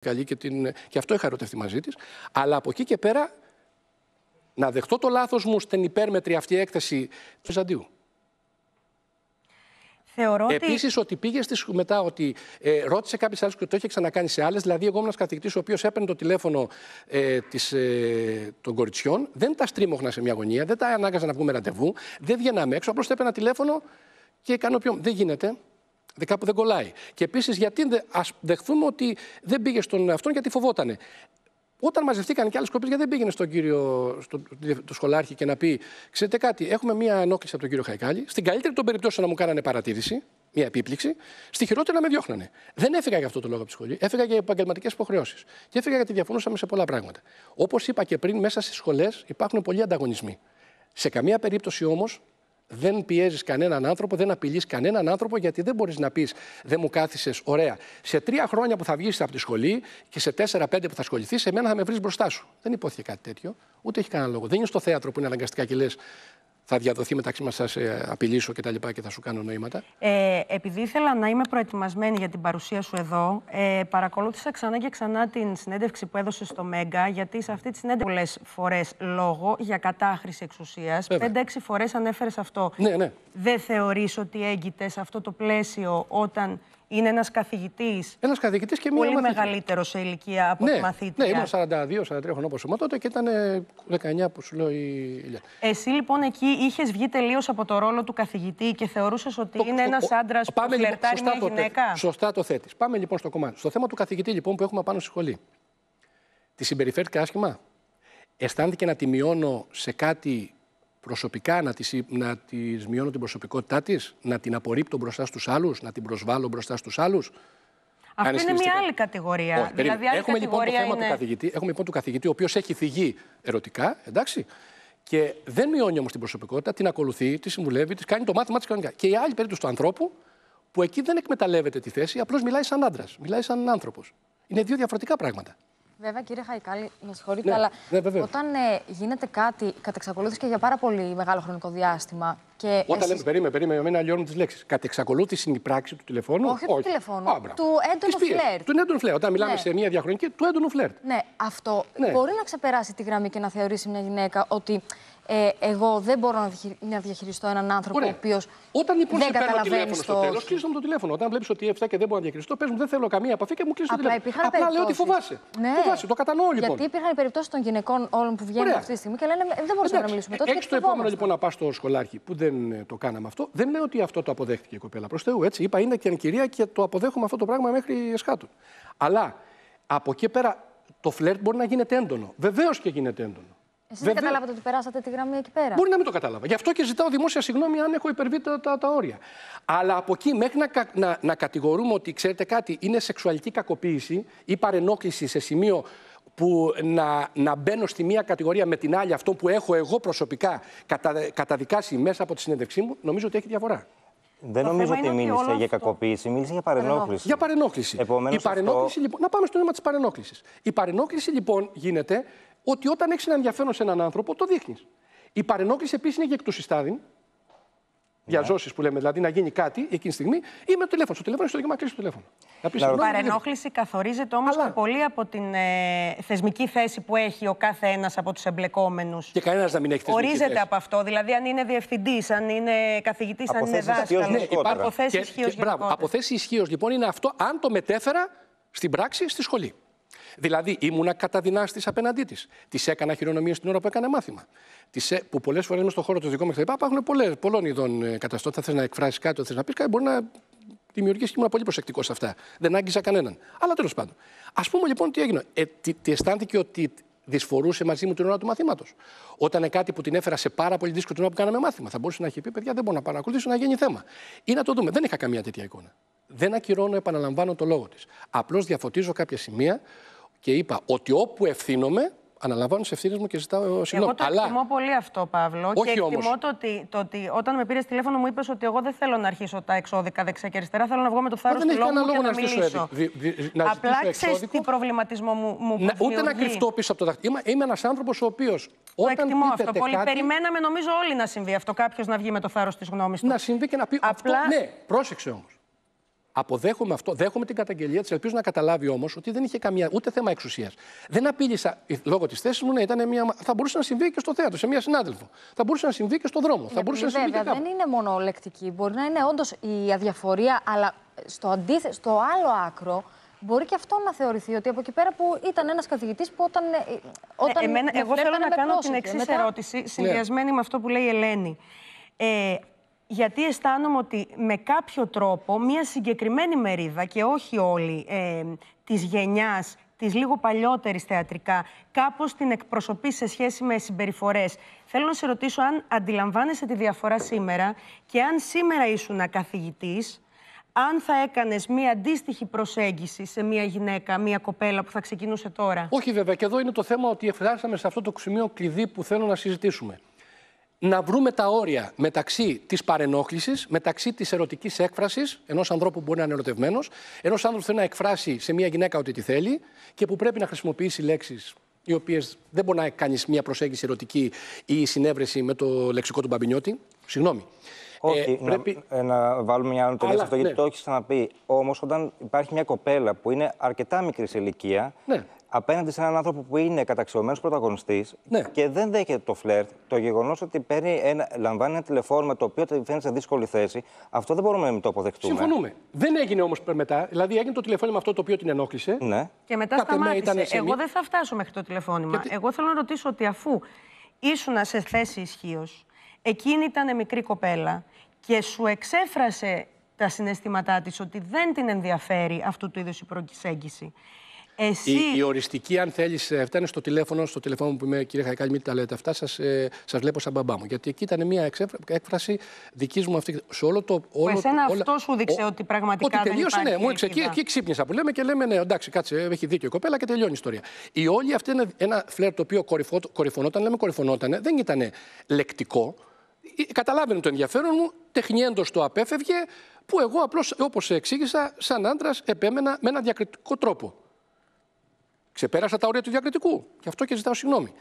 καλή και, την... και αυτό είχα ερωτευτεί μαζί της. Αλλά από εκεί και πέρα να δεχτώ το λάθος μου στην υπέρμετρη αυτή έκθεση του Βυζαντίου. Θεωρώ Επίσης, ότι, πήγε στις, μετά ότι ε, ρώτησε κάποιες άλλες και το είχε ξανακάνει σε άλλες. Δηλαδή, εγώ ήμουν ένα καθηγητής ο οποίος έπαιρνε το τηλέφωνο ε, της, ε, των κοριτσιών, δεν τα στρίμωχνα σε μια γωνία, δεν τα ανάγκαζα να βγούμε ραντεβού, δεν βγαίναμε έξω, απλώς έπαιρνα τηλέφωνο και κάνω Δεν γίνεται. Κάπου δεν κολλάει. Και επίσης, γιατί ας δεχθούμε ότι δεν πήγε στον αυτόν γιατί φοβότανε. Όταν μαζευτήκαν και άλλε κοπέ, γιατί δεν πήγαινε στον κύριο, στον, το σχολάρχη και να πει: Ξέρετε κάτι, έχουμε μία ενόχληση από τον κύριο Χαϊκάλη. Στην καλύτερη των περιπτώσεων να μου κάνανε παρατήρηση, μία επίπληξη. Στη χειρότερη να με διώχνανε. Δεν έφυγα για αυτό το λόγο από τη σχολή. Έφυγα για επαγγελματικές υποχρεώσεις. Και έφυγα γιατί διαφωνούσαμε σε πολλά πράγματα. Όπως είπα και πριν, μέσα στις σχολές υπάρχουν πολλοί ανταγωνισμοί. Σε καμία περίπτωση όμως δεν πιέζεις κανέναν άνθρωπο, δεν απειλείς κανέναν άνθρωπο, γιατί δεν μπορείς να πεις Δεν μου κάθισες, ωραία. Σε τρία χρόνια που θα βγεις από τη σχολή και σε τέσσερα-πέντε που θα ασχοληθείς, εμένα θα με βρεις μπροστά σου. Δεν υπόθηκε κάτι τέτοιο. Ούτε έχει κανένα λόγο. Δεν είναι στο θέατρο που είναι αναγκαστικά και λες θα διαδοθεί μεταξύ μας, θα σε απειλήσω τα λοιπά και θα σου κάνω νοήματα. Ε, επειδή ήθελα να είμαι προετοιμασμένη για την παρουσία σου εδώ, ε, παρακολούθησα ξανά και ξανά την συνέντευξη που έδωσε στο Μέγκα, γιατί σε αυτή τη συνέντευξη πολλές φορές λόγο για κατάχρηση εξουσίας. Πέντε-έξι φορές ανέφερες αυτό. Ναι, ναι. Δεν θεωρείς ότι έγκυται σε αυτό το πλαίσιο όταν είναι ένας καθηγητής. Ένας καθηγητής και μία. Πολύ μεγαλύτερος σε ηλικία από ναι, τη ναι, μαθήτρια. Ναι, ήμουν 42-43 χρόνια όπως ήμουν τότε και ήταν 19 ε, που σου λέω η Ηλιά. Εσύ λοιπόν εκεί είχες βγει τελείως από το ρόλο του καθηγητή και θεωρούσες ότι είναι ένα άντρας που λοιπόν- φλερτάρει λοιπόν, μια γυναίκα. σωστά το θέτεις. Πάμε λοιπόν στο κομμάτι. Στο θέμα του καθηγητή λοιπόν που έχουμε πάνω στη σχολή. Τη συμπεριφέρθηκα άσχημα. Αισθάνθηκε να τη μειώνω σε κάτι προσωπικά να τη να μειώνω την προσωπικότητά της, να την απορρίπτω μπροστά στους άλλους, να την προσβάλλω μπροστά στους άλλους. Αυτή είναι μια άλλη κατηγορία. Όχι, δηλαδή, άλλη έχουμε κατηγορία λοιπόν το θέμα του καθηγητή, έχουμε λοιπόν του καθηγητή, ο οποίος έχει θυγεί ερωτικά, εντάξει, και δεν μειώνει όμως την προσωπικότητα, την ακολουθεί, τη συμβουλεύει, της κάνει το μάθημά της κανονικά. Και η άλλη περίπτωση του ανθρώπου, που εκεί δεν εκμεταλλεύεται τη θέση, απλώς μιλάει σαν άντρας, μιλάει σαν άνθρωπος. Είναι δύο διαφορετικά πράγματα. Βέβαια, κύριε Χαϊκάλη, με συγχωρείτε, ναι, αλλά ναι, όταν ε, γίνεται κάτι κατά και για πάρα πολύ μεγάλο χρονικό διάστημα. Και όταν εσείς... λέμε περίμενε, περίμενε, εμένα αλλιώνουν τις λέξεις. Κατά είναι η πράξη του τηλεφώνου. Όχι, του τηλεφώνου. του έντονου φλερτ. Του έντονου φλερτ. Όταν μιλάμε ναι. σε μια διαχρονική, του έντονου φλερτ. Ναι, αυτό ναι. μπορεί να ξεπεράσει τη γραμμή και να θεωρήσει μια γυναίκα ότι ε, εγώ δεν μπορώ να διαχειριστώ έναν άνθρωπο Ωραία. ο οποίος. Όταν λοιπόν δεν σε παίρνω τηλέφωνο στο τέλο, κλείσει το τηλέφωνο. Όταν βλέπεις ότι έφτασε και δεν μπορώ να διαχειριστώ, πες μου δεν θέλω καμία επαφή και μου κλείσει το τηλέφωνο. Απλά λέω ότι φοβάσαι. Ναι. Φοβάσαι, το κατανοώ λοιπόν. Γιατί υπήρχαν περιπτώσεις των γυναικών όλων που βγαίνουν Ωραία. αυτή τη στιγμή και λένε «Ε, Δεν μπορούσαμε να μιλήσουμε τότε. Έχει το επόμενο λοιπόν να πας στο σχολάρχη που δεν ε, το κάναμε αυτό. Δεν λέω ότι αυτό το αποδέχτηκε η κοπέλα προς Θεού. Έτσι είπα είναι και αν κυρία και το αποδέχομαι αυτό το πράγμα μέχρι εσχάτου. Αλλά από εκεί πέρα το φλερτ μπορεί να γίνεται έντονο. Βεβαίως και γίνεται έντονο. Εσείς δεν καταλάβατε ότι περάσατε τη γραμμή εκεί πέρα. Μπορεί να μην το κατάλαβα. Γι' αυτό και ζητάω δημόσια συγγνώμη αν έχω υπερβεί τα, τα, όρια. Αλλά από εκεί μέχρι να, να, κατηγορούμε ότι, ξέρετε κάτι, είναι σεξουαλική κακοποίηση ή παρενόχληση σε σημείο που να, να μπαίνω στη μία κατηγορία με την άλλη, αυτό που έχω εγώ προσωπικά κατα, καταδικάσει μέσα από τη συνέντευξή μου, νομίζω ότι έχει διαφορά. Δεν νομίζω ότι μίλησε για κακοποίηση, μίλησε για παρενόχληση. Για παρενόχληση. Επομένως η παρενόχληση λοιπόν. Να πάμε στο νόημα της παρενόχλησης. Η παρενόχληση λοιπόν γίνεται ότι όταν έχεις ένα ενδιαφέρον σε έναν άνθρωπο, το δείχνεις. Η παρενόχληση επίσης είναι και εκ του συστάδιν. Για ναι. ζώσεις που λέμε, δηλαδή να γίνει κάτι εκείνη τη στιγμή ή με το τηλέφωνο. Στο τηλέφωνο, στο δίκτυο, κλείσει το τηλέφωνο. η παρενόχληση καθορίζεται όμως πολύ από την ε, θεσμική θέση που έχει ο κάθε ένας από τους εμπλεκόμενους. Και κανένας να μην έχει θεσμική Ορίζεται από αυτό. Δηλαδή, αν είναι διευθυντής, αν είναι καθηγητής, αν είναι δάσκαλο. Ναι, από θέση ισχύω. Από θέση ισχύως λοιπόν είναι αυτό, αν το μετέφερα στην πράξη στη σχολή. Δηλαδή ήμουνα καταδυνάστης απέναντί της. Της έκανα χειρονομίες την ώρα που έκανε μάθημα. Τις, ε, που πολλές φορές είμαι στον χώρο τους δικό μου λοιπά. Υπάρχουν πολλές, πολλών είδων ε, θα θες να εκφράσεις κάτι, θες να πεις κάτι, μπορεί να δημιουργήσεις και ήμουν πολύ προσεκτικός σε αυτά. Δεν άγγιζα κανέναν. Αλλά τέλος πάντων. Ας πούμε λοιπόν τι έγινε. Ε, τι, τι αισθάνθηκε ότι δυσφορούσε μαζί μου την ώρα του μαθήματος. Όταν είναι κάτι που την έφερα σε πάρα πολύ δύσκολο την ώρα που κάναμε μάθημα, θα μπορούσε να έχει πει: Παιδιά, δεν μπορώ να παρακολουθήσω να γίνει θέμα. Ή να το δούμε. Δεν είχα καμία τέτοια εικόνα. Δεν ακυρώνω, επαναλαμβάνω το λόγο της. Απλώς διαφωτίζω κάποια σημεία και είπα ότι όπου ευθύνομαι, αναλαμβάνω τις ευθύνες μου και ζητάω συγγνώμη. Εγώ το Αλλά... εκτιμώ πολύ αυτό, Παύλο. Όχι και εκτιμώ όμως. Το, ότι, το ότι όταν με πήρες τηλέφωνο μου είπες ότι εγώ δεν θέλω να αρχίσω τα εξώδικα δεξιά και αριστερά. Θέλω να βγω με το θάρρος του λόγου και να, να μιλήσω. Δι, δι, να Απλά ξέρεις τι προβληματισμό μου, μου να, Ούτε να κρυφτώ πίσω από το δάχτυλο. Είμαι, είμαι ένας άνθρωπος ο οποίος. Το εκτιμώ αυτό πολύ. Περιμέναμε νομίζω όλοι να συμβεί αυτό. Κάποιος να βγει με το θάρρος της γνώμης του. Να συμβεί και να πει. Αυτό, ναι, πρόσεξε όμως. Αποδέχομαι αυτό, δέχομαι την καταγγελία της. Ελπίζω να καταλάβει όμως ότι δεν είχε καμία ούτε θέμα εξουσίας. Δεν απείλησα ε, λόγω της θέσης μου, ναι, ήταν μια, θα μπορούσε να συμβεί και στο θέατρο, σε μια συνάδελφο. Θα μπορούσε να συμβεί και στο δρόμο. θα ε, μπορούσε βέβαια, να συμβεί και κάπου. δεν είναι μόνο λεκτική. Μπορεί να είναι όντως η αδιαφορία, αλλά στο, αντίθε... άλλο άκρο μπορεί και αυτό να θεωρηθεί ότι από εκεί πέρα που ήταν ένας καθηγητής που όταν. Ε, όταν εγώ θέλω να κάνω την εξή ερώτηση, ναι. συνδυασμένη με αυτό που λέει η Ελένη. Ε, γιατί αισθάνομαι ότι με κάποιο τρόπο μία συγκεκριμένη μερίδα και όχι όλη ε, της γενιάς της λίγο παλιότερης θεατρικά, κάπως την εκπροσωπεί σε σχέση με συμπεριφορές. Θέλω να σε ρωτήσω αν αντιλαμβάνεσαι τη διαφορά σήμερα και αν σήμερα ήσουν καθηγητής αν θα έκανες μία αντίστοιχη προσέγγιση σε μία γυναίκα, μία κοπέλα που θα ξεκινούσε τώρα. Όχι, βέβαια. Και εδώ είναι το θέμα ότι φτάσαμε σε αυτό το σημείο κλειδί που θέλω να συζητήσουμε να βρούμε τα όρια μεταξύ της παρενόχλησης, μεταξύ της ερωτικής έκφρασης ενός ανθρώπου που μπορεί να είναι ερωτευμένος, ενός άνθρωπου που θέλει να εκφράσει σε μια γυναίκα ότι τη θέλει και που πρέπει να χρησιμοποιήσει λέξεις οι οποίες δεν μπορεί να κάνει μια προσέγγιση ερωτική ή συνέβρεση με το λεξικό του μπαμπινιώτη. Συγγνώμη. Όχι, ε, πρέπει... Ε, να, βάλουμε μια άλλη τελεία σε αυτό, γιατί ναι. το έχεις ξαναπεί. Όμως, όταν υπάρχει μια κοπέλα που είναι αρκετά μικρής ηλικία, ναι απέναντι σε έναν άνθρωπο που είναι καταξιωμένος πρωταγωνιστής ναι. και δεν δέχεται το φλερτ, το γεγονός ότι παίρνει ένα, λαμβάνει ένα τηλεφώνημα το οποίο τη φαίνεται σε δύσκολη θέση, αυτό δεν μπορούμε να το αποδεχτούμε. Συμφωνούμε. Δεν έγινε όμως μετά. Δηλαδή έγινε το τηλεφώνημα αυτό το οποίο την ενόχλησε. Ναι. Και μετά Κάτε σταμάτησε. Εγώ δεν θα φτάσω μέχρι το τηλεφώνημα. Γιατί... Εγώ θέλω να ρωτήσω ότι αφού ήσουν σε θέση ισχύως, εκείνη ήταν μικρή κοπέλα και σου εξέφρασε τα συναισθήματά της ότι δεν την ενδιαφέρει αυτού του είδους η προσέγγιση. Εσύ... Η, η οριστική, αν θέλεις, ε, φτάνει στο τηλέφωνο, στο τηλέφωνο που είμαι, κυρία Χαϊκάλη, μην τα λέτε αυτά. Σας ε, σας βλέπω σαν μπαμπά μου. Γιατί εκεί ήταν μια έκφραση δικής μου αυτή. Σε όλο το. Όλο, σένα όλα, αυτό σου δείξε ότι πραγματικά. Ότι τελείωσε, ναι, μου εκεί, εκεί ξύπνησα που λέμε και λέμε, ναι, εντάξει, κάτσε, έχει δίκιο η κοπέλα και τελειώνει η ιστορία. Η όλη αυτή είναι ένα φλερ το οποίο κορυφο, κορυφωνόταν, λέμε κορυφωνόταν, δεν ήταν λεκτικό. Ε, καταλάβαινε το ενδιαφέρον μου, τεχνιέντο το απέφευγε, που εγώ απλώς, όπως εξήγησα, σαν άντρας επέμενα με ένα διακριτικό τρόπο. Ξεπέρασα τα όρια του διακριτικού. Γι' αυτό και ζητάω συγγνώμη.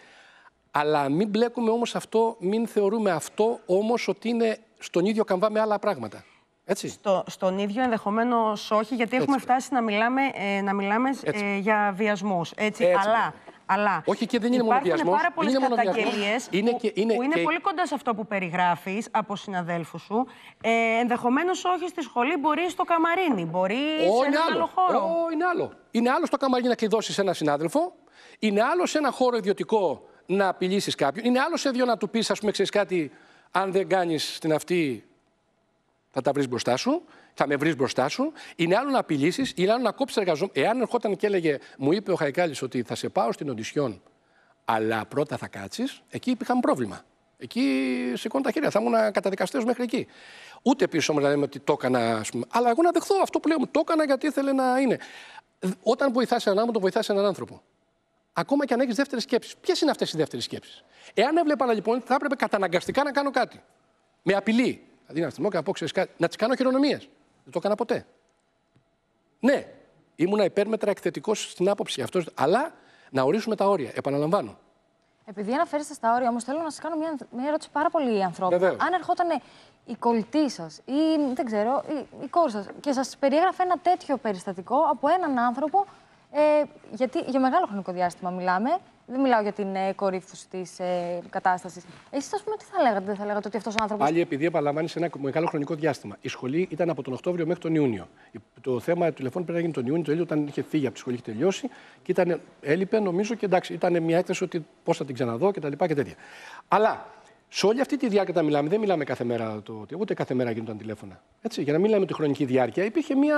Αλλά μην μπλέκουμε όμως αυτό, μην θεωρούμε αυτό όμως ότι είναι στον ίδιο καμβά με άλλα πράγματα. Έτσι. Στο, στον ίδιο ενδεχομένως όχι, γιατί έχουμε φτάσει να μιλάμε, ε, να μιλάμε ε, για βιασμούς. Έτσι. Αλλά αλλά Όχι και δεν είναι μόνο Υπάρχουν πάρα πολλές καταγγελίες είναι που, είναι, που είναι πολύ κοντά σε αυτό που περιγράφεις από συναδέλφους σου. Ε, Ενδεχομένως όχι στη σχολή, μπορεί στο καμαρίνι, μπορεί σε έναν άλλο, χώρο. Ω, είναι άλλο. Είναι άλλο στο καμαρίνι να κλειδώσεις ένα συνάδελφο, είναι άλλο σε ένα χώρο ιδιωτικό να απειλήσεις κάποιον, είναι άλλο σε δύο να του πεις, ας πούμε, ξέρεις κάτι, αν δεν κάνεις την αυτή, θα τα βρεις μπροστά σου θα με βρεις μπροστά σου. Είναι άλλο να απειλήσεις, είναι άλλο να κόψεις εργαζόμενο. Εάν ερχόταν και έλεγε, μου είπε ο Χαϊκάλης ότι θα σε πάω στην Οντισιόν, αλλά πρώτα θα κάτσεις, εκεί είχαμε πρόβλημα. Εκεί σηκώνω τα χέρια. Θα ήμουν καταδικαστέο μέχρι εκεί. Ούτε πίσω όμως να λέμε ότι το έκανα. Πούμε. Αλλά εγώ να δεχθώ αυτό που λέω. Το έκανα γιατί ήθελε να είναι. Όταν βοηθάς έναν άνθρωπο, βοηθάς έναν άνθρωπο. Ακόμα και αν έχεις δεύτερες σκέψεις. Ποιες είναι αυτές οι δεύτερες σκέψεις. Εάν έβλεπα λοιπόν, θα έπρεπε καταναγκαστικά να κάνω κάτι. Με απειλή. Δηλαδή να θυμώ και να πω, ξέρεις κάτι. Να τις κάνω χειρονομίες. Δεν το έκανα ποτέ. Ναι, ήμουνα υπέρμετρα εκθετικός στην άποψη αυτός, αλλά να ορίσουμε τα όρια. Επαναλαμβάνω. Επειδή αναφέρεστε στα όρια, όμως θέλω να σας κάνω μια, μια ερώτηση πάρα πολύ ανθρώπινη. Αν ερχόταν η κολλητή σας ή δεν ξέρω, η, η κόρη σας και σας περιέγραφε ένα τέτοιο περιστατικό από έναν άνθρωπο. Ε, γιατί για μεγάλο χρονικό διάστημα μιλάμε, δεν μιλάω για την ε, κορύφωση της ε, κατάστασης. Εσείς, ας πούμε, τι θα λέγατε, δεν θα λέγατε ότι αυτός ο άνθρωπος. Πάλι επειδή επαναλαμβάνει σε ένα μεγάλο χρονικό διάστημα. Η σχολή ήταν από τον Οκτώβριο μέχρι τον Ιούνιο. Το θέμα του τηλεφώνου πρέπει να γίνει τον Ιούνιο, το ίδιο όταν είχε φύγει από τη σχολή, είχε τελειώσει. Και ήταν, έλειπε, νομίζω, και εντάξει, ήταν μια έκθεση ότι πώς θα την ξαναδώ κτλ. Και, και τέτοια. Αλλά σε όλη αυτή τη διάρκεια μιλάμε. Δεν μιλάμε κάθε μέρα το ούτε κάθε μέρα γίνονταν τηλέφωνα. Έτσι, για να μιλάμε τη χρονική διάρκεια, υπήρχε μια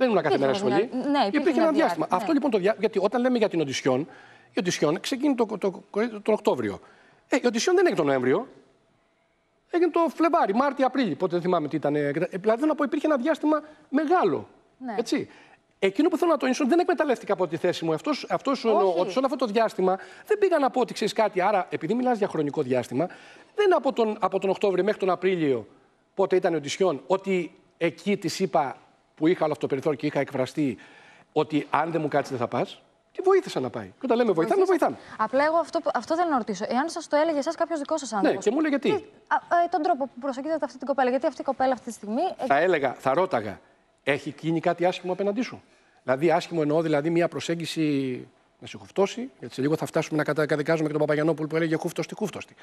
δεν ήμουν κάθε μέρα σχολή. Ναι, υπήρχε ένα διάστημα. Αυτό ναι. λοιπόν το διάστημα. Γιατί όταν λέμε για την Οντισιόν, η Οντισιόν ξεκίνησε τον Οκτώβριο. Ε, η Οντισιόν δεν έγινε τον Νοέμβριο. Έγινε το Φλεβάρι, Μάρτιο, Απρίλιο. Πότε δεν θυμάμαι τι ήταν. Ε, ε, δηλαδή θέλω να πω, υπήρχε ένα διάστημα μεγάλο. Ναι. Έτσι. Εκείνο που θέλω να τονίσω δεν εκμεταλλεύτηκα από τη θέση μου. Αυτός, αυτός ο, ότι σε όλο αυτό το διάστημα δεν πήγα να πω ότι ξέρεις κάτι. Άρα, επειδή μιλάς για χρονικό διάστημα, δεν από τον, από τον Οκτώβριο μέχρι τον Απρίλιο, πότε ήταν ο Οντισιόν, ότι εκεί της είπα που είχα όλο αυτό το περιθώριο και είχα εκφραστεί ότι αν δεν μου κάτσει δεν θα πας. Τη βοήθησα να πάει. Και όταν λέμε βοηθάμε, βοηθάμε. Απλά εγώ αυτό, αυτό να ρωτήσω. Εάν σας το έλεγε εσάς κάποιος δικός σας άνθρωπο. Ναι, και μου έλεγε τι. Ε, τον τρόπο που προσεγγίζετε αυτή την κοπέλα. Γιατί αυτή η κοπέλα αυτή τη στιγμή. Ε- θα έλεγα, θα ρώταγα, έχει γίνει κάτι άσχημο απέναντί σου. Δηλαδή, άσχημο εννοώ δηλαδή μια προσέγγιση να σε χουφτώσει, γιατί σε λίγο θα φτάσουμε να καταδικάζουμε και τον Παπαγιανόπουλο που έλεγε χούφτωστη, χούφτωστη.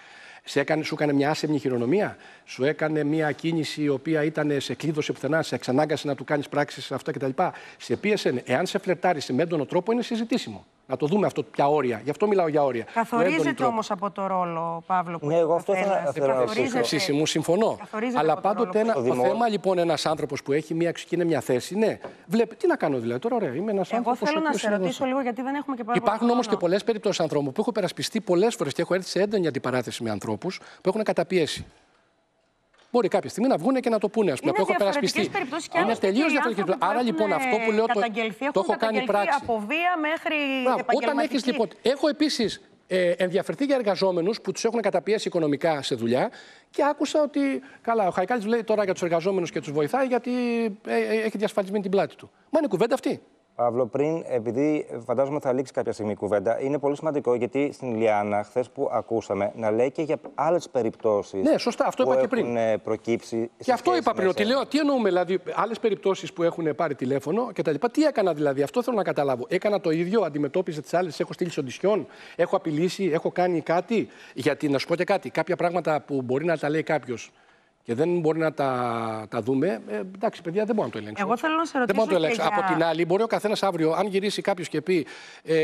Σε έκανε, σου έκανε μια άσεμνη χειρονομία, σου έκανε μια κίνηση η οποία ήταν σε κλείδωσε πουθενά, σε εξανάγκασε να του κάνεις πράξεις αυτά κτλ. Σε πίεσε, εάν σε φλερτάρει με έντονο τρόπο, είναι συζητήσιμο. Να το δούμε αυτό, πια όρια. Γι' αυτό μιλάω για όρια. Καθορίζεται όμως από το ρόλο, Παύλο, που ναι, εγώ αυτό θα ήθελα να μου συμφωνώ. Αλλά πάντοτε ένα, το θέμα λοιπόν ένας άνθρωπος που έχει μια, και είναι μια θέση, ναι. Βλέπει, τι να κάνω δηλαδή τώρα, ωραία, είμαι ένας άνθρωπο. Εγώ θέλω να σε ρωτήσω λίγο, γιατί δεν έχουμε και πάρα Υπάρχουν όμως και πολλές περιπτώσεις ανθρώπων που έχω περασπιστεί πολλές φορές και έχω έρθει σε έντονη αντιπαράθεση με ανθρώπους που έχουν καταπιέσει μπορεί κάποια στιγμή να βγουν και να το πούνε. ας πούμε, είναι το έχω περασπιστεί. Και είναι τελείω Άρα λοιπόν αυτό που ε, λέω το, το έχω κάνει πράξη. Από βία μέχρι Να, λοιπόν. Έχω επίσης ε, ενδιαφερθεί για εργαζόμενους που τους έχουν καταπιέσει οικονομικά σε δουλειά και άκουσα ότι. Καλά, ο Χαϊκάλης λέει τώρα για τους εργαζόμενους και τους βοηθάει γιατί ε, ε, έχει διασφαλισμένη την πλάτη του. Μα είναι κουβέντα αυτή. Παύλο, πριν, επειδή φαντάζομαι θα λήξει κάποια στιγμή η κουβέντα, είναι πολύ σημαντικό γιατί στην Ιλιάνα, χθες που ακούσαμε, να λέει και για άλλες περιπτώσεις. Ναι, σωστά, αυτό είπα και πριν. Έχουν ε, προκύψει. Και αυτό είπα πριν, ότι λέω, τι εννοούμε, δηλαδή, άλλες περιπτώσεις που έχουν πάρει τηλέφωνο λοιπά, Τι έκανα δηλαδή, αυτό θέλω να καταλάβω. Έκανα το ίδιο, αντιμετώπιζε τις άλλες, έχω στείλει σοντισιόν, έχω απειλήσει, έχω κάνει κάτι. Γιατί να σου πω και κάτι, κάποια πράγματα που μπορεί να τα λέει κάποιος και δεν μπορεί να τα, τα δούμε. Ε, εντάξει, παιδιά, δεν μπορώ να το ελέγξω. Εγώ θέλω να σε ρωτήσω. Δεν μπορώ να το ελέγξω. Για... Από την άλλη, μπορεί ο καθένας αύριο, αν γυρίσει κάποιος και πει ε,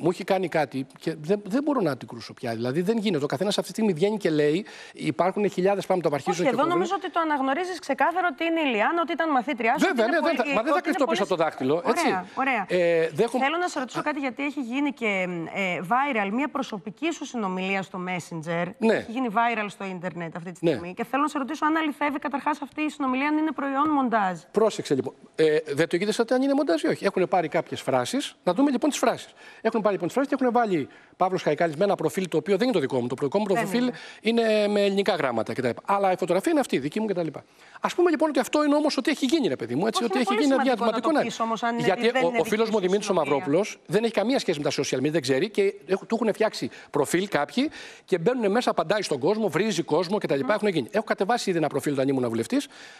Μου έχει κάνει κάτι, και δεν, δεν μπορώ να κρούσω πια. Δηλαδή δεν γίνεται. Ο καθένας αυτή τη στιγμή βγαίνει και λέει Υπάρχουν χιλιάδες πάνω το βαρχίζω και εδώ νομίζω ότι το αναγνωρίζεις ξεκάθαρο ότι είναι η Λιάννα, ότι ήταν μαθήτριά σου. Βέβαια, ναι, δεν, μα δεν θα κρυφτώ πίσω το δάχτυλο. Έτσι. Ωραία, ε, Θέλω να σε ρωτήσω κάτι γιατί έχει γίνει και ε, viral μια προσωπική σου συνομιλία στο Messenger. Ναι. Έχει γίνει viral στο ίντερνετ αυτή τη ναι. στιγμή. Και θέλω να σε ρωτήσω αν αληθεύει καταρχάς αυτή η συνομιλία, αν είναι προϊόν μοντάζ. Πρόσεξε λοιπόν. Ε, δεν το ότι αν είναι μοντάζ ή όχι. Έχουν πάρει κάποιες φράσεις. Να δούμε λοιπόν τις φράσεις. Έχουν πάρει λοιπόν τις φράσεις και έχουν βάλει Παύλος Χαϊκάλης με ένα προφίλ το οποίο δεν είναι το δικό μου. Το δικό μου προφίλ είναι. είναι με ελληνικά γράμματα κτλ. Αλλά η φωτογραφία είναι αυτή, δική μου κτλ. Ας πούμε λοιπόν ότι αυτό είναι όμως ότι έχει γίνει, ρε παιδί μου. Έτσι, ότι έχει γίνει διαδηματικό να. Ναι. Γιατί ο φίλο μου Δημήτρη ο Μαυρόπουλος δεν έχει καμία σχέση με τα social media, δεν ξέρει και του έχουν φτιάξει προφίλ κάποιοι και μπαίνουν μέσα, απαντάει στον κόσμο, βρίζει κόσμο κτλ. Έχουν γίνει. Έχω κατεβάσει ήδη ένα προφίλ όταν ήμουν βουλευτής.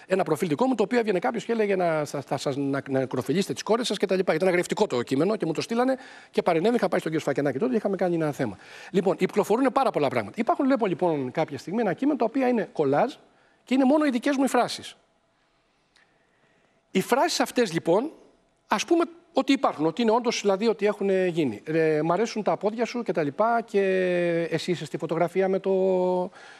Ένα προφίλ δικό μου το οποίο έβγαινε κάποιος και έλεγε να, θα, θα σας, να, να νεκροφιλήσετε τις κόρες σας κτλ. Ήταν αγρευτικό το κείμενο και μου το στείλανε και παρενέβη. Είχα πάει στον κύριο Σφακενάκη τότε και είχαμε κάνει ένα θέμα. Λοιπόν, Υπλοφορούν πάρα πολλά πράγματα. Υπάρχουν λοιπόν, λοιπόν κάποια στιγμή ένα κείμενο το οποίο είναι κολάζ και είναι μόνο οι δικές μου οι φράσεις. Οι φράσεις αυτές λοιπόν, ας πούμε, ότι υπάρχουν, ότι είναι όντως δηλαδή ότι έχουν ε, γίνει. Ε, μ' αρέσουν τα πόδια σου και τα λοιπά και εσύ είσαι στη φωτογραφία με το.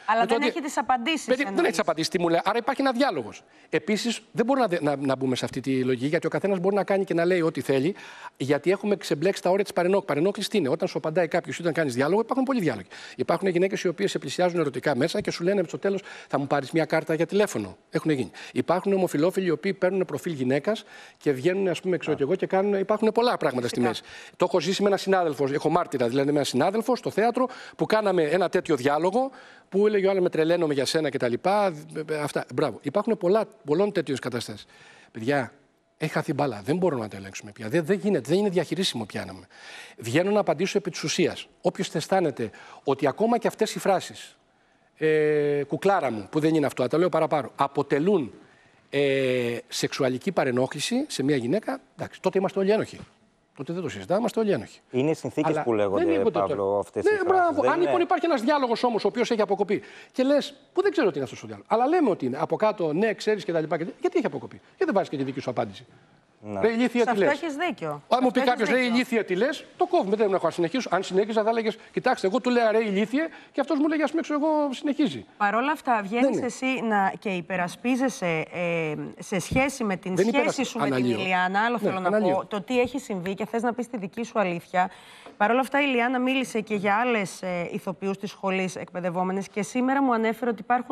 Αλλά με δεν έχει τις απαντήσεις. Δεν, δεν έχει απαντήσεις τι μου λέει. Άρα υπάρχει ένα διάλογος. Επίσης, δεν μπορούμε να, να, να, μπούμε σε αυτή τη λογική, γιατί ο καθένας μπορεί να κάνει και να λέει ό,τι θέλει, γιατί έχουμε ξεμπλέξει τα όρια της παρενόχληση. Παρενόχλησης τι είναι, όταν σου απαντάει κάποιος ή όταν κάνεις διάλογο, υπάρχουν πολλοί διάλογοι. Υπάρχουν γυναίκες οι οποίες σε πλησιάζουν ερωτικά μέσα και σου λένε στο τέλος θα μου πάρεις μια κάρτα για τηλέφωνο. Έχουν γίνει. Υπάρχουν ομοφιλόφιλοι οι οποίοι παίρνουν προφίλ γυναίκας και βγαίνουν, ας πούμε, ξέρω και και κάνουν κάνουν, υπάρχουν πολλά πράγματα στη μέση. Το έχω ζήσει με ένα συνάδελφο, έχω μάρτυρα δηλαδή με ένα συνάδελφο στο θέατρο που κάναμε ένα τέτοιο διάλογο που έλεγε ο άλλος με τρελαίνομαι για σένα κτλ. Αυτά. Μπράβο. Υπάρχουν πολλά, πολλών τέτοιων καταστάσει. Παιδιά, έχει χαθεί μπάλα. Δεν μπορούμε να τα ελέγξουμε πια. Δεν, γίνεται, δεν είναι διαχειρίσιμο πια. να με... Βγαίνω να απαντήσω επί της ουσίας. Όποιος αισθάνεται ότι ακόμα και αυτές οι φράσεις. Ε, κουκλάρα μου, που δεν είναι αυτό, τα λέω παραπάνω, αποτελούν ε, σεξουαλική παρενόχληση σε μια γυναίκα, εντάξει, τότε είμαστε όλοι ένοχοι. Τότε δεν το συζητάμε, είμαστε όλοι ένοχοι. Είναι οι συνθήκες που λέγονται, δεν Παύλο, αυτές ναι, οι μπράβο. Αν λοιπόν υπάρχει ένας διάλογος όμως, ο οποίος έχει αποκοπεί και λες, που δεν ξέρω τι είναι αυτός ο διάλογος. Αλλά λέμε ότι είναι από κάτω, ναι, ξέρεις λοιπά, Γιατί έχει αποκοπεί. Γιατί δεν βάζεις και τη δική σου απάντηση. Ναι. Ρε ηλίθεια τι έχεις δίκιο. Αν μου πει κάποιο λέει ηλίθεια τι λες, το κόβουμε. Δεν έχω να συνεχίσω. Αν συνέχιζα, θα έλεγες Κοιτάξτε, εγώ του λέω ρε ηλίθεια και αυτός μου λέει Ας πούμε, εγώ συνεχίζει. Παρ' όλα αυτά, βγαίνεις ναι, ναι. εσύ να... και υπερασπίζεσαι ε, σε σχέση με την σχέση σου με την Ηλιάνα. Άλλο ναι, θέλω να πω. Το τι έχει συμβεί και θες να πεις τη δική σου αλήθεια. Παρ' όλα αυτά, η Ηλιάνα μίλησε και για άλλες ηθοποιούς της σχολής εκπαιδευόμενες και σήμερα μου ανέφερε ότι υπάρχουν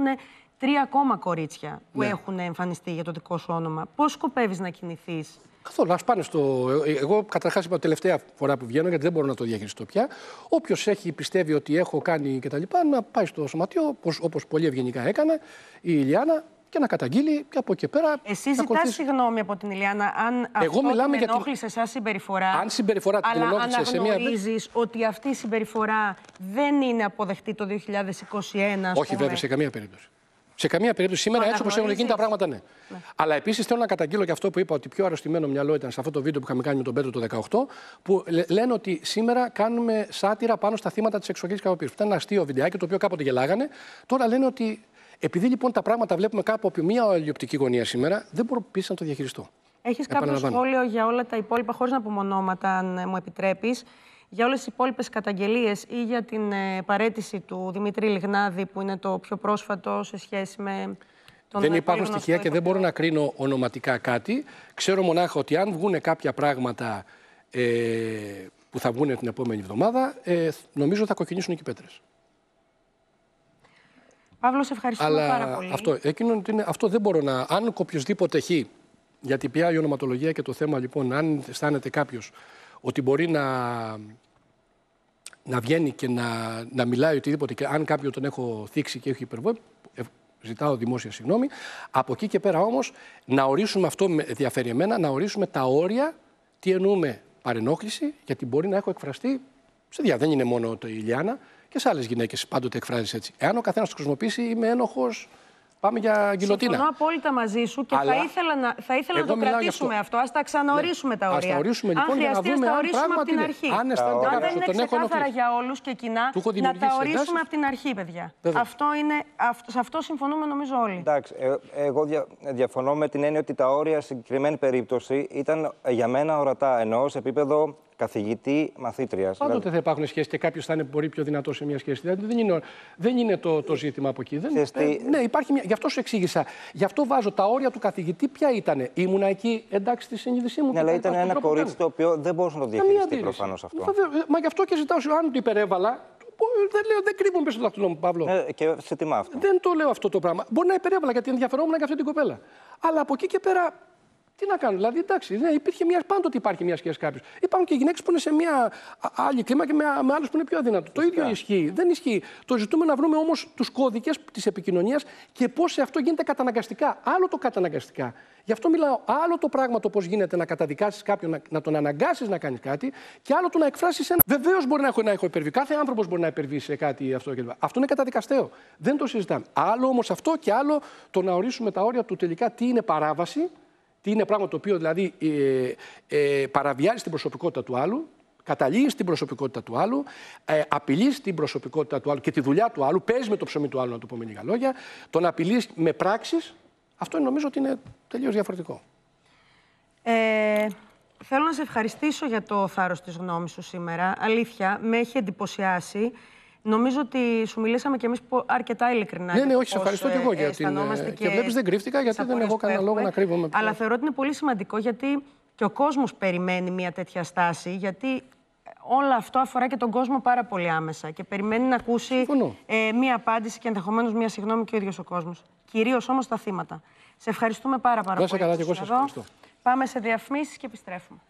τρία ακόμα κορίτσια που ναι. έχουν εμφανιστεί για το δικό σου όνομα. Πώς σκοπεύεις να κινηθείς. Καθόλου. Ας πάνε στο. Εγώ καταρχάς είπα τελευταία φορά που βγαίνω, γιατί δεν μπορώ να το διαχειριστώ πια. Όποιος έχει πιστεύει ότι έχω κάνει κτλ., να πάει στο σωματείο, όπως πολύ ευγενικά έκανε η Ηλιάνα, και να καταγγείλει και από εκεί πέρα. Εσύ ζητά ακολουθείς... συγγνώμη από την Ηλιάνα. Αν Εγώ αυτό μιλάμε την την... συμπεριφορά. Αν συμπεριφορά την αλλά ενόχλησε σε μια. Αν ότι αυτή η συμπεριφορά δεν είναι αποδεκτή το 2021. Όχι, βέβαια, σε καμία περίπτωση. Σε καμία περίπτωση σήμερα, έτσι όπως έχουν γίνει τα πράγματα, ναι. ναι. Αλλά επίσης θέλω να καταγγείλω και αυτό που είπα ότι πιο αρρωστημένο μυαλό ήταν σε αυτό το βίντεο που είχαμε κάνει με τον Πέτρο το 18, που λένε ότι σήμερα κάνουμε σάτυρα πάνω στα θύματα της σεξουαλικής κακοποίηση. Που ήταν ένα αστείο βιντεάκι το οποίο κάποτε γελάγανε. Τώρα λένε ότι επειδή λοιπόν τα πράγματα βλέπουμε κάπου από μια ολιοπτική γωνία σήμερα, δεν μπορώ πίσω να το διαχειριστώ. Έχεις κάποιο σχόλιο για όλα τα υπόλοιπα, χωρίς να πούμε αν μου επιτρέπεις. Για όλες τις υπόλοιπες καταγγελίες ή για την ε, παρέτηση του Δημήτρη Λιγνάδη που είναι το πιο πρόσφατο σε σχέση με... Τον δεν υπάρχουν στοιχεία και δεν μπορώ να κρίνω ονοματικά κάτι. Ξέρω μονάχα ότι αν βγουν κάποια πράγματα ε, που θα βγουν την επόμενη εβδομάδα, ε, νομίζω θα κοκκινήσουν και οι πέτρες. Παύλο, σε ευχαριστούμε πάρα πολύ. Αυτό, είναι, αυτό δεν μπορώ να. Αν οποιοδήποτε έχει, γιατί πια η ονοματολογία και το θέμα, λοιπόν, αν αισθάνεται κάποιος ότι μπορεί να, να βγαίνει και να, να μιλάει οτιδήποτε. Και αν κάποιον τον έχω θίξει και έχει υπερβόλει, ζητάω δημόσια συγγνώμη. Από εκεί και πέρα όμως να ορίσουμε αυτό με διαφέρει εμένα, να ορίσουμε τα όρια, τι εννοούμε παρενόχληση, γιατί μπορεί να έχω εκφραστεί σε διά. Δεν είναι μόνο το η Ηλιάνα και σε άλλες γυναίκες πάντοτε εκφράζεις έτσι. Εάν ο καθένας το χρησιμοποιήσει, είμαι ένοχος, Πάμε για γκυλοτίνα. Συμφωνώ απόλυτα μαζί σου και θα ήθελα να, θα ήθελα να το κρατήσουμε αυτό. αυτό. Ας τα ναι. ξαναορίσουμε τα όρια. Ας τα ορίσουμε λοιπόν για να δούμε αν πράγματι την αρχή. Αν, αν δεν είναι ξεκάθαρα για όλους και κοινά, να τα ορίσουμε από την αρχή, παιδιά. Αυτό είναι, σε αυτό συμφωνούμε νομίζω όλοι. Εντάξει, ε, εγώ διαφωνώ με την έννοια ότι τα όρια συγκεκριμένη περίπτωση ήταν ε, για μένα ορατά. Ενώ σε επίπεδο καθηγητή-μαθήτρια. Πάντοτε δηλαδή... θα υπάρχουν σχέσεις και κάποιος θα είναι μπορεί πιο δυνατός σε μια σχέση. δεν είναι, δεν είναι το, το ζήτημα από εκεί. Δεν, ναι, υπάρχει μια... Γι' αυτό σου εξήγησα. Γι' αυτό βάζω τα όρια του καθηγητή ποια ήταν. Ήμουνα εκεί εντάξει στη συνείδησή μου. Ναι, αλλά ήταν ένα κορίτσι το οποίο δεν μπορούσε να το διαχειριστεί προφανώ αυτό. Μα γι' αυτό και ζητάω, αν το υπερέβαλα, δεν, λέω, δεν κρύβομαι πίσω το δάχτυλό μου, Παύλο. Ε, και σε τιμά αυτό. Δεν το λέω αυτό το πράγμα. Μπορεί να υπερέβαλα γιατί ενδιαφερόμουν για αυτή την κοπέλα. Αλλά από εκεί και πέρα τι να κάνω, δηλαδή εντάξει, ναι, υπήρχε μια, πάντοτε υπάρχει μια σχέση κάποιος. Υπάρχουν και γυναίκες που είναι σε μια άλλη κλίμα και με, με άλλους που είναι πιο αδύνατο. Το ίδιο ισχύει. Δεν ισχύει. Το ζητούμε να βρούμε όμως τους κώδικες της επικοινωνίας και πώς σε αυτό γίνεται καταναγκαστικά. Άλλο το καταναγκαστικά. Γι' αυτό μιλάω. Άλλο το πράγμα το πώς γίνεται να καταδικάσεις κάποιον, να, να τον αναγκάσεις να κάνεις κάτι, και άλλο το να εκφράσεις ένα. Βεβαίως μπορεί να έχω, να έχω υπερβεί. Κάθε άνθρωπος μπορεί να υπερβεί σε κάτι αυτό κλπ. Αυτό είναι καταδικαστέο. Δεν το συζητάμε. Άλλο όμως αυτό και άλλο το να ορίσουμε τα όρια του τελικά τι είναι παράβαση τι είναι πράγμα το οποίο δηλαδή ε, ε παραβιάζει την προσωπικότητα του άλλου, καταλύει την προσωπικότητα του άλλου, ε, απειλεί την προσωπικότητα του άλλου και τη δουλειά του άλλου, παίζει με το ψωμί του άλλου, να το πω με λίγα λόγια, τον απειλεί με πράξεις. Αυτό νομίζω ότι είναι τελείως διαφορετικό. Ε, θέλω να σε ευχαριστήσω για το θάρρος της γνώμης σου σήμερα. Αλήθεια, με έχει εντυπωσιάσει. Νομίζω ότι σου μιλήσαμε κι εμείς αρκετά ειλικρινά. Ναι, ναι, όχι, σε ευχαριστώ κι ε, εγώ για την. Ε, και, και βλέπει, δεν κρύφτηκα γιατί δεν έχω κανένα λόγο να κρύβομαι. Αλλά θεωρώ ότι είναι πολύ σημαντικό γιατί και ο κόσμος περιμένει μια τέτοια στάση. Γιατί όλο αυτό αφορά και τον κόσμο πάρα πολύ άμεσα και περιμένει να ακούσει μία ε, απάντηση και ενδεχομένως μία συγγνώμη και ο ίδιος ο κόσμος. Κυρίως όμως τα θύματα. Σε ευχαριστούμε πάρα, πάρα πολύ. Καλά, σας ευχαριστώ. Πάμε σε διαφημίσεις και επιστρέφουμε.